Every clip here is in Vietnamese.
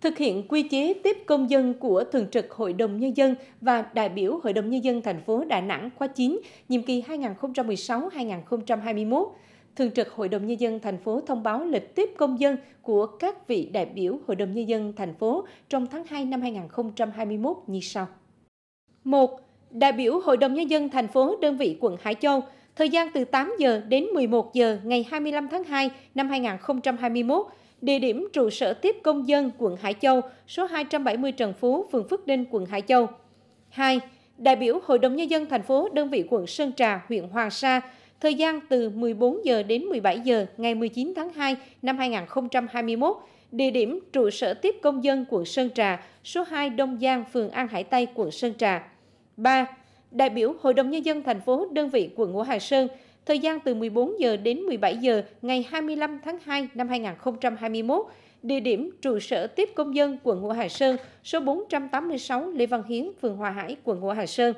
thực hiện quy chế tiếp công dân của Thường trực Hội đồng Nhân dân và đại biểu Hội đồng Nhân dân thành phố Đà Nẵng khóa 9, nhiệm kỳ 2016-2021. Thường trực Hội đồng Nhân dân thành phố thông báo lịch tiếp công dân của các vị đại biểu Hội đồng Nhân dân thành phố trong tháng 2 năm 2021 như sau. 1. Đại biểu Hội đồng Nhân dân thành phố đơn vị quận Hải Châu – thời gian từ 8 giờ đến 11 giờ ngày 25 tháng 2 năm 2021 địa điểm trụ sở tiếp công dân quận Hải Châu, số 270 Trần Phú, phường Phước Ninh, quận Hải Châu. 2. Đại biểu Hội đồng Nhân dân thành phố, đơn vị quận Sơn Trà, huyện Hoàng Sa, thời gian từ 14 giờ đến 17 giờ ngày 19 tháng 2 năm 2021, địa điểm trụ sở tiếp công dân quận Sơn Trà, số 2 Đông Giang, phường An Hải Tây, quận Sơn Trà. 3. Đại biểu Hội đồng Nhân dân thành phố, đơn vị quận Ngũ Hành Sơn, thời gian từ 14 giờ đến 17 giờ ngày 25 tháng 2 năm 2021, địa điểm trụ sở tiếp công dân quận Ngũ Hải Sơn, số 486 Lê Văn Hiến, phường Hòa Hải, quận Ngũ Hải Sơn.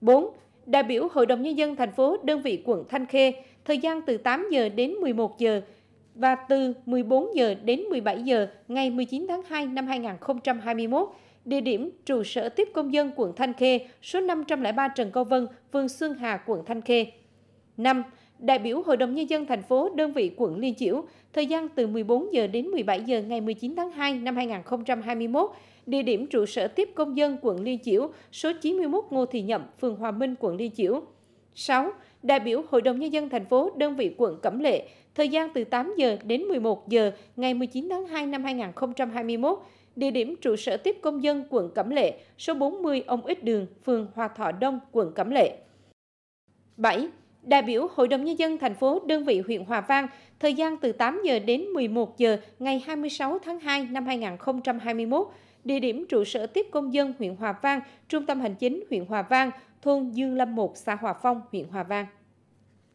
4. Đại biểu Hội đồng Nhân dân thành phố đơn vị quận Thanh Khê, thời gian từ 8 giờ đến 11 giờ và từ 14 giờ đến 17 giờ ngày 19 tháng 2 năm 2021, địa điểm trụ sở tiếp công dân quận Thanh Khê, số 503 Trần Cao Vân, phường Xuân Hà, quận Thanh Khê. 5. Đại biểu Hội đồng Nhân dân thành phố, đơn vị quận Liên Chiểu, thời gian từ 14 giờ đến 17 giờ ngày 19 tháng 2 năm 2021, địa điểm trụ sở tiếp công dân quận Liên Chiểu, số 91 Ngô Thị Nhậm, phường Hòa Minh, quận Liên Chiểu. 6. Đại biểu Hội đồng Nhân dân thành phố, đơn vị quận Cẩm Lệ, thời gian từ 8 giờ đến 11 giờ ngày 19 tháng 2 năm 2021, địa điểm trụ sở tiếp công dân quận Cẩm Lệ, số 40 Ông Ích Đường, phường Hòa Thọ Đông, quận Cẩm Lệ. 7. Đại biểu Hội đồng Nhân dân thành phố đơn vị huyện Hòa Vang thời gian từ 8 giờ đến 11 giờ ngày 26 tháng 2 năm 2021, địa điểm trụ sở tiếp công dân huyện Hòa Vang, trung tâm hành chính huyện Hòa Vang, thôn Dương Lâm 1, xã Hòa Phong, huyện Hòa Vang.